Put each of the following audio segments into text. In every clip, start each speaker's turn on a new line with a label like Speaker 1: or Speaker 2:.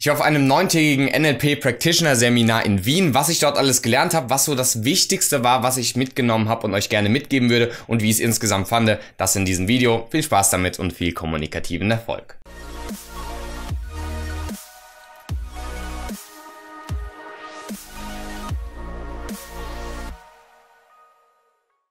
Speaker 1: Ich war auf einem neuntägigen NLP Practitioner Seminar in Wien, was ich dort alles gelernt habe, was so das Wichtigste war, was ich mitgenommen habe und euch gerne mitgeben würde und wie ich es insgesamt fand, das in diesem Video. Viel Spaß damit und viel kommunikativen Erfolg.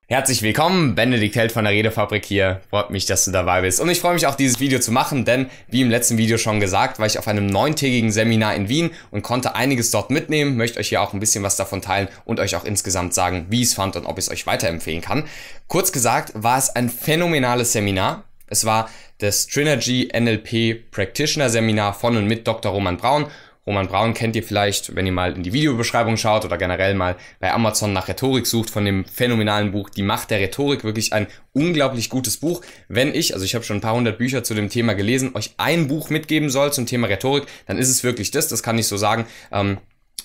Speaker 1: Herzlich willkommen, Benedikt Held von der Redefabrik hier. Freut mich, dass du dabei bist. Und ich freue mich auch, dieses Video zu machen, denn wie im letzten Video schon gesagt, war ich auf einem neuntägigen Seminar in Wien und konnte einiges dort mitnehmen, möchte euch hier auch ein bisschen was davon teilen und euch auch insgesamt sagen, wie ich es fand und ob ich es euch weiterempfehlen kann. Kurz gesagt, war es ein phänomenales Seminar. Es war das Trinergy NLP Practitioner Seminar von und mit Dr. Roman Braun Roman Braun kennt ihr vielleicht, wenn ihr mal in die Videobeschreibung schaut oder generell mal bei Amazon nach Rhetorik sucht von dem phänomenalen Buch Die Macht der Rhetorik. Wirklich ein unglaublich gutes Buch. Wenn ich, also ich habe schon ein paar hundert Bücher zu dem Thema gelesen, euch ein Buch mitgeben soll zum Thema Rhetorik, dann ist es wirklich das. Das kann ich so sagen. Ähm,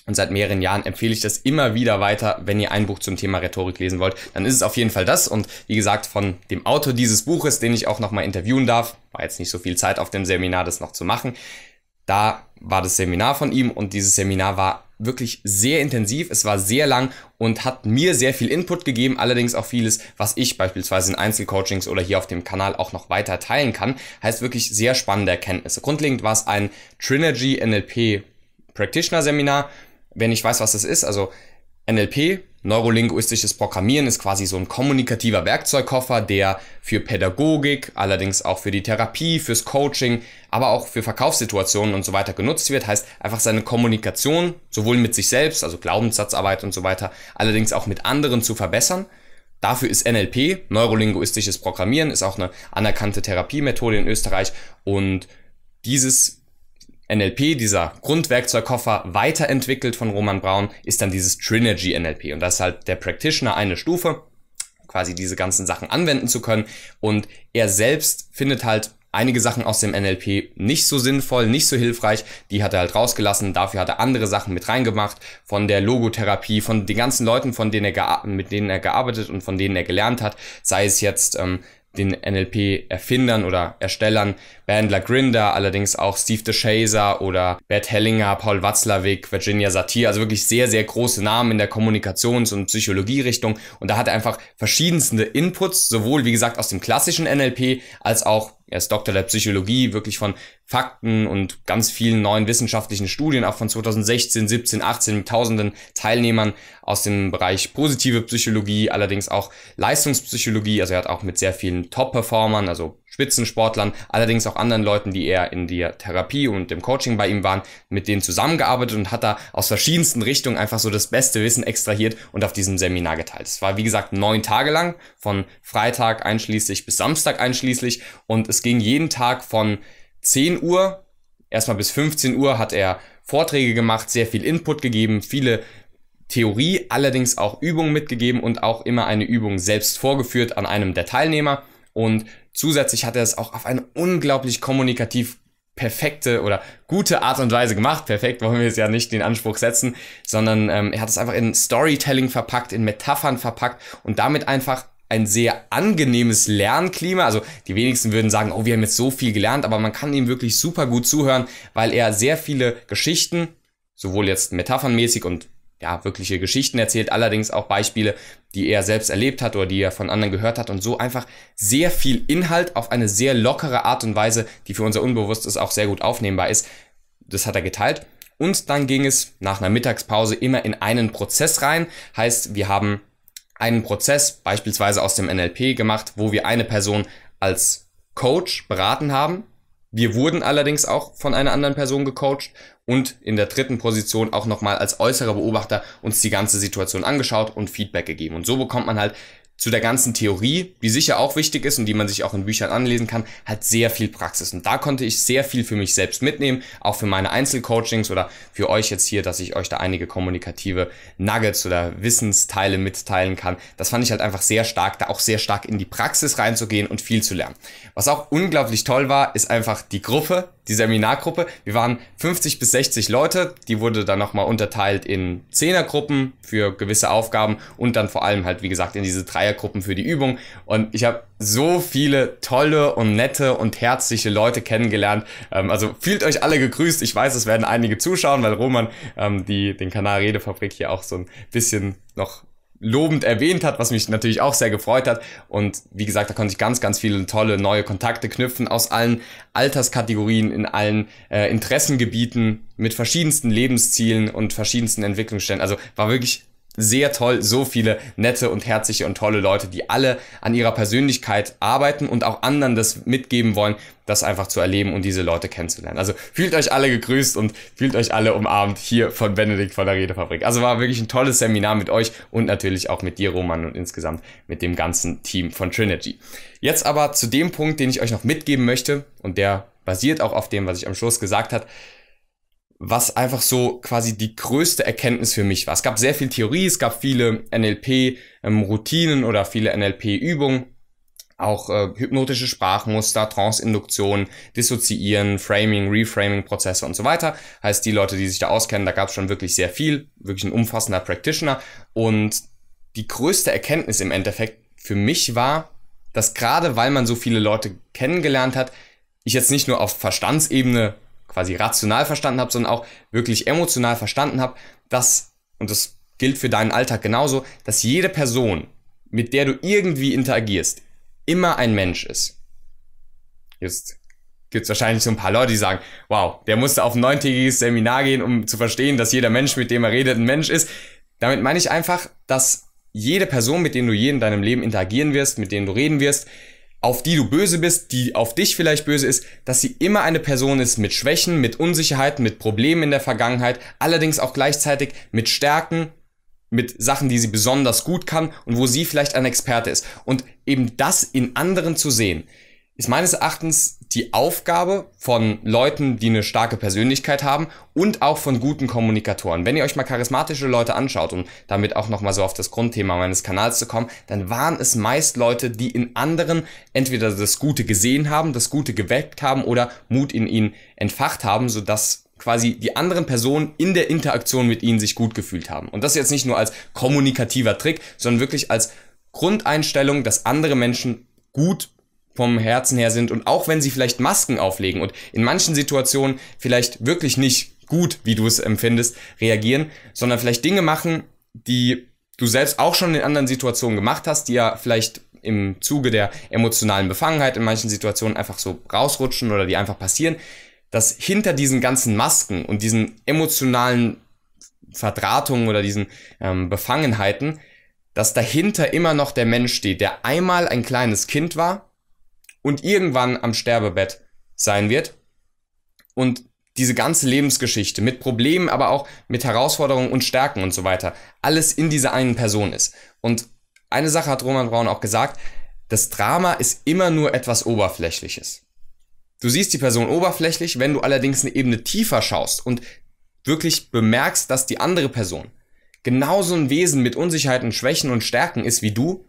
Speaker 1: und seit mehreren Jahren empfehle ich das immer wieder weiter, wenn ihr ein Buch zum Thema Rhetorik lesen wollt, dann ist es auf jeden Fall das. Und wie gesagt, von dem Autor dieses Buches, den ich auch nochmal interviewen darf, war jetzt nicht so viel Zeit auf dem Seminar, das noch zu machen, da war das Seminar von ihm und dieses Seminar war wirklich sehr intensiv, es war sehr lang und hat mir sehr viel Input gegeben, allerdings auch vieles, was ich beispielsweise in Einzelcoachings oder hier auf dem Kanal auch noch weiter teilen kann, heißt wirklich sehr spannende Erkenntnisse. Grundlegend war es ein Trinergy NLP Practitioner Seminar, wenn ich weiß, was das ist, also NLP, neurolinguistisches Programmieren, ist quasi so ein kommunikativer Werkzeugkoffer, der für Pädagogik, allerdings auch für die Therapie, fürs Coaching, aber auch für Verkaufssituationen und so weiter genutzt wird. Heißt einfach seine Kommunikation sowohl mit sich selbst, also Glaubenssatzarbeit und so weiter, allerdings auch mit anderen zu verbessern. Dafür ist NLP, neurolinguistisches Programmieren, ist auch eine anerkannte Therapiemethode in Österreich und dieses NLP, dieser Grundwerkzeugkoffer, weiterentwickelt von Roman Braun, ist dann dieses Trinergy NLP. Und das ist halt der Practitioner eine Stufe, quasi diese ganzen Sachen anwenden zu können. Und er selbst findet halt einige Sachen aus dem NLP nicht so sinnvoll, nicht so hilfreich. Die hat er halt rausgelassen. Dafür hat er andere Sachen mit reingemacht. Von der Logotherapie, von den ganzen Leuten, von denen er mit denen er gearbeitet und von denen er gelernt hat. Sei es jetzt ähm, den NLP-Erfindern oder Erstellern Bandler Grinder, allerdings auch Steve DeShazer oder Bert Hellinger, Paul Watzlawick, Virginia Satir, also wirklich sehr, sehr große Namen in der Kommunikations- und Psychologierichtung. Und da hat er einfach verschiedenste Inputs, sowohl wie gesagt aus dem klassischen NLP als auch er ist Doktor der Psychologie, wirklich von Fakten und ganz vielen neuen wissenschaftlichen Studien, auch von 2016, 17, 18, mit tausenden Teilnehmern aus dem Bereich positive Psychologie, allerdings auch Leistungspsychologie. Also er hat auch mit sehr vielen Top-Performern, also Spitzensportlern, allerdings auch anderen Leuten, die eher in der Therapie und im Coaching bei ihm waren, mit denen zusammengearbeitet und hat da aus verschiedensten Richtungen einfach so das beste Wissen extrahiert und auf diesem Seminar geteilt. Es war, wie gesagt, neun Tage lang, von Freitag einschließlich bis Samstag einschließlich und es ging jeden Tag von 10 Uhr, erstmal bis 15 Uhr hat er Vorträge gemacht, sehr viel Input gegeben, viele Theorie, allerdings auch Übungen mitgegeben und auch immer eine Übung selbst vorgeführt an einem der Teilnehmer und zusätzlich hat er es auch auf eine unglaublich kommunikativ perfekte oder gute Art und Weise gemacht. Perfekt wollen wir es ja nicht den Anspruch setzen, sondern ähm, er hat es einfach in Storytelling verpackt, in Metaphern verpackt und damit einfach ein sehr angenehmes Lernklima. Also die wenigsten würden sagen, oh, wir haben jetzt so viel gelernt, aber man kann ihm wirklich super gut zuhören, weil er sehr viele Geschichten, sowohl jetzt metaphernmäßig und ja, wirkliche Geschichten erzählt, allerdings auch Beispiele, die er selbst erlebt hat oder die er von anderen gehört hat und so einfach sehr viel Inhalt auf eine sehr lockere Art und Weise, die für unser Unbewusstes auch sehr gut aufnehmbar ist. Das hat er geteilt. Und dann ging es nach einer Mittagspause immer in einen Prozess rein. Heißt, wir haben einen Prozess beispielsweise aus dem NLP gemacht, wo wir eine Person als Coach beraten haben wir wurden allerdings auch von einer anderen Person gecoacht und in der dritten Position auch nochmal als äußerer Beobachter uns die ganze Situation angeschaut und Feedback gegeben. Und so bekommt man halt zu der ganzen Theorie, die sicher auch wichtig ist und die man sich auch in Büchern anlesen kann, hat sehr viel Praxis. Und da konnte ich sehr viel für mich selbst mitnehmen, auch für meine Einzelcoachings oder für euch jetzt hier, dass ich euch da einige kommunikative Nuggets oder Wissensteile mitteilen kann. Das fand ich halt einfach sehr stark, da auch sehr stark in die Praxis reinzugehen und viel zu lernen. Was auch unglaublich toll war, ist einfach die Gruppe, die Seminargruppe. Wir waren 50 bis 60 Leute. Die wurde dann nochmal unterteilt in Zehnergruppen für gewisse Aufgaben und dann vor allem halt, wie gesagt, in diese Dreiergruppen für die Übung. Und ich habe so viele tolle und nette und herzliche Leute kennengelernt. Ähm, also fühlt euch alle gegrüßt. Ich weiß, es werden einige zuschauen, weil Roman ähm, die, den Kanal Redefabrik hier auch so ein bisschen noch lobend erwähnt hat, was mich natürlich auch sehr gefreut hat. Und wie gesagt, da konnte ich ganz, ganz viele tolle neue Kontakte knüpfen aus allen Alterskategorien, in allen äh, Interessengebieten, mit verschiedensten Lebenszielen und verschiedensten Entwicklungsstellen. Also war wirklich sehr toll, so viele nette und herzliche und tolle Leute, die alle an ihrer Persönlichkeit arbeiten und auch anderen das mitgeben wollen, das einfach zu erleben und diese Leute kennenzulernen. Also fühlt euch alle gegrüßt und fühlt euch alle umarmt hier von Benedikt von der Redefabrik. Also war wirklich ein tolles Seminar mit euch und natürlich auch mit dir, Roman, und insgesamt mit dem ganzen Team von Trinity. Jetzt aber zu dem Punkt, den ich euch noch mitgeben möchte und der basiert auch auf dem, was ich am Schluss gesagt habe was einfach so quasi die größte Erkenntnis für mich war. Es gab sehr viel Theorie, es gab viele NLP-Routinen ähm, oder viele NLP-Übungen, auch äh, hypnotische Sprachmuster, Trance-Induktion, Dissoziieren, Framing, Reframing-Prozesse und so weiter. Heißt, die Leute, die sich da auskennen, da gab es schon wirklich sehr viel, wirklich ein umfassender Practitioner. Und die größte Erkenntnis im Endeffekt für mich war, dass gerade weil man so viele Leute kennengelernt hat, ich jetzt nicht nur auf Verstandsebene quasi rational verstanden habe, sondern auch wirklich emotional verstanden habe, dass, und das gilt für deinen Alltag genauso, dass jede Person, mit der du irgendwie interagierst, immer ein Mensch ist. Jetzt gibt es wahrscheinlich so ein paar Leute, die sagen, wow, der musste auf ein neuntägiges Seminar gehen, um zu verstehen, dass jeder Mensch, mit dem er redet, ein Mensch ist. Damit meine ich einfach, dass jede Person, mit der du je in deinem Leben interagieren wirst, mit denen du reden wirst, auf die du böse bist, die auf dich vielleicht böse ist, dass sie immer eine Person ist mit Schwächen, mit Unsicherheiten, mit Problemen in der Vergangenheit, allerdings auch gleichzeitig mit Stärken, mit Sachen, die sie besonders gut kann und wo sie vielleicht ein Experte ist. Und eben das in anderen zu sehen, ist meines Erachtens die Aufgabe von Leuten, die eine starke Persönlichkeit haben und auch von guten Kommunikatoren. Wenn ihr euch mal charismatische Leute anschaut, um damit auch nochmal so auf das Grundthema meines Kanals zu kommen, dann waren es meist Leute, die in anderen entweder das Gute gesehen haben, das Gute geweckt haben oder Mut in ihnen entfacht haben, sodass quasi die anderen Personen in der Interaktion mit ihnen sich gut gefühlt haben. Und das jetzt nicht nur als kommunikativer Trick, sondern wirklich als Grundeinstellung, dass andere Menschen gut vom Herzen her sind und auch wenn sie vielleicht Masken auflegen und in manchen Situationen vielleicht wirklich nicht gut, wie du es empfindest, reagieren, sondern vielleicht Dinge machen, die du selbst auch schon in anderen Situationen gemacht hast, die ja vielleicht im Zuge der emotionalen Befangenheit in manchen Situationen einfach so rausrutschen oder die einfach passieren, dass hinter diesen ganzen Masken und diesen emotionalen Verdrahtungen oder diesen ähm, Befangenheiten, dass dahinter immer noch der Mensch steht, der einmal ein kleines Kind war und irgendwann am Sterbebett sein wird. Und diese ganze Lebensgeschichte mit Problemen, aber auch mit Herausforderungen und Stärken und so weiter, alles in dieser einen Person ist. Und eine Sache hat Roman Braun auch gesagt, das Drama ist immer nur etwas Oberflächliches. Du siehst die Person oberflächlich, wenn du allerdings eine Ebene tiefer schaust und wirklich bemerkst, dass die andere Person genauso ein Wesen mit Unsicherheiten, Schwächen und Stärken ist wie du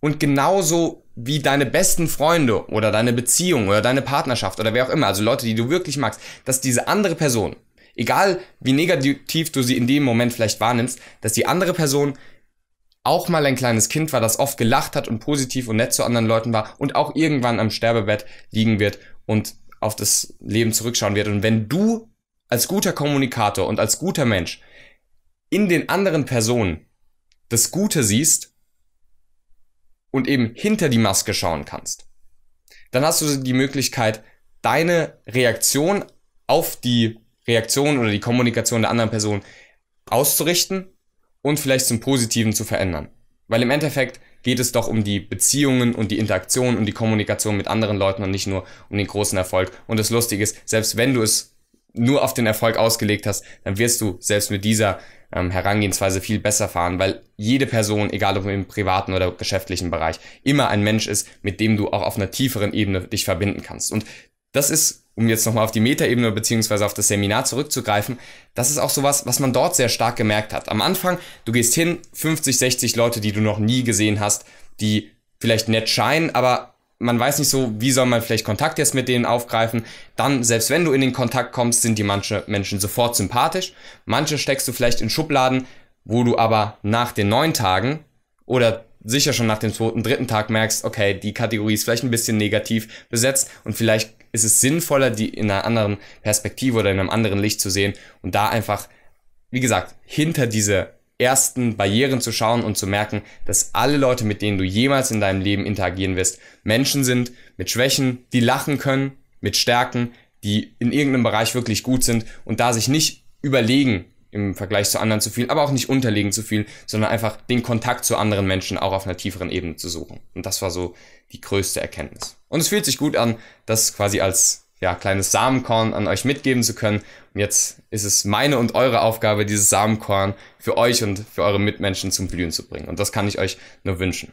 Speaker 1: und genauso wie deine besten Freunde oder deine Beziehung oder deine Partnerschaft oder wer auch immer, also Leute, die du wirklich magst, dass diese andere Person, egal wie negativ du sie in dem Moment vielleicht wahrnimmst, dass die andere Person auch mal ein kleines Kind war, das oft gelacht hat und positiv und nett zu anderen Leuten war und auch irgendwann am Sterbebett liegen wird und auf das Leben zurückschauen wird. Und wenn du als guter Kommunikator und als guter Mensch in den anderen Personen das Gute siehst und eben hinter die Maske schauen kannst, dann hast du die Möglichkeit, deine Reaktion auf die Reaktion oder die Kommunikation der anderen Person auszurichten und vielleicht zum Positiven zu verändern. Weil im Endeffekt geht es doch um die Beziehungen und die Interaktion und die Kommunikation mit anderen Leuten und nicht nur um den großen Erfolg. Und das Lustige ist, selbst wenn du es nur auf den Erfolg ausgelegt hast, dann wirst du selbst mit dieser ähm, Herangehensweise viel besser fahren, weil jede Person, egal ob im privaten oder geschäftlichen Bereich, immer ein Mensch ist, mit dem du auch auf einer tieferen Ebene dich verbinden kannst. Und das ist, um jetzt nochmal auf die Metaebene beziehungsweise auf das Seminar zurückzugreifen, das ist auch sowas, was man dort sehr stark gemerkt hat. Am Anfang, du gehst hin, 50, 60 Leute, die du noch nie gesehen hast, die vielleicht nett scheinen, aber man weiß nicht so, wie soll man vielleicht Kontakt jetzt mit denen aufgreifen. Dann, selbst wenn du in den Kontakt kommst, sind die manche Menschen sofort sympathisch. Manche steckst du vielleicht in Schubladen, wo du aber nach den neun Tagen oder sicher schon nach dem zweiten, dritten Tag merkst, okay, die Kategorie ist vielleicht ein bisschen negativ besetzt und vielleicht ist es sinnvoller, die in einer anderen Perspektive oder in einem anderen Licht zu sehen und da einfach, wie gesagt, hinter diese ersten Barrieren zu schauen und zu merken, dass alle Leute, mit denen du jemals in deinem Leben interagieren wirst, Menschen sind mit Schwächen, die lachen können, mit Stärken, die in irgendeinem Bereich wirklich gut sind und da sich nicht überlegen im Vergleich zu anderen zu viel, aber auch nicht unterlegen zu viel, sondern einfach den Kontakt zu anderen Menschen auch auf einer tieferen Ebene zu suchen. Und das war so die größte Erkenntnis. Und es fühlt sich gut an, das quasi als ja, kleines Samenkorn an euch mitgeben zu können. Und jetzt ist es meine und eure Aufgabe, dieses Samenkorn für euch und für eure Mitmenschen zum Blühen zu bringen. Und das kann ich euch nur wünschen.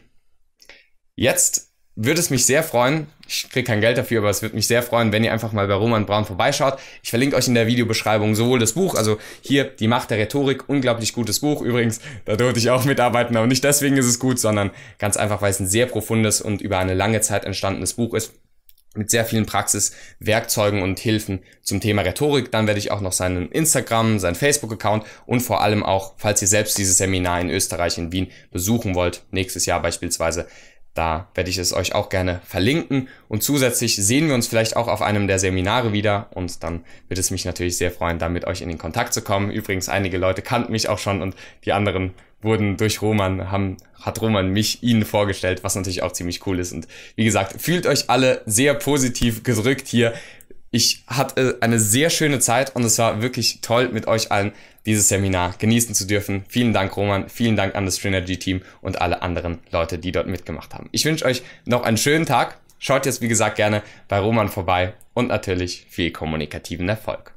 Speaker 1: Jetzt würde es mich sehr freuen, ich kriege kein Geld dafür, aber es würde mich sehr freuen, wenn ihr einfach mal bei Roman Braun vorbeischaut. Ich verlinke euch in der Videobeschreibung sowohl das Buch, also hier die Macht der Rhetorik, unglaublich gutes Buch. Übrigens, da durfte ich auch mitarbeiten, aber nicht deswegen ist es gut, sondern ganz einfach, weil es ein sehr profundes und über eine lange Zeit entstandenes Buch ist, mit sehr vielen Praxiswerkzeugen und Hilfen zum Thema Rhetorik. Dann werde ich auch noch seinen Instagram, seinen Facebook-Account und vor allem auch, falls ihr selbst dieses Seminar in Österreich, in Wien besuchen wollt, nächstes Jahr beispielsweise, da werde ich es euch auch gerne verlinken. Und zusätzlich sehen wir uns vielleicht auch auf einem der Seminare wieder. Und dann wird es mich natürlich sehr freuen, da mit euch in den Kontakt zu kommen. Übrigens, einige Leute kannten mich auch schon und die anderen wurden durch Roman, haben, hat Roman mich ihnen vorgestellt, was natürlich auch ziemlich cool ist. Und wie gesagt, fühlt euch alle sehr positiv gedrückt hier. Ich hatte eine sehr schöne Zeit und es war wirklich toll, mit euch allen dieses Seminar genießen zu dürfen. Vielen Dank, Roman. Vielen Dank an das Trinergy team und alle anderen Leute, die dort mitgemacht haben. Ich wünsche euch noch einen schönen Tag. Schaut jetzt, wie gesagt, gerne bei Roman vorbei und natürlich viel kommunikativen Erfolg.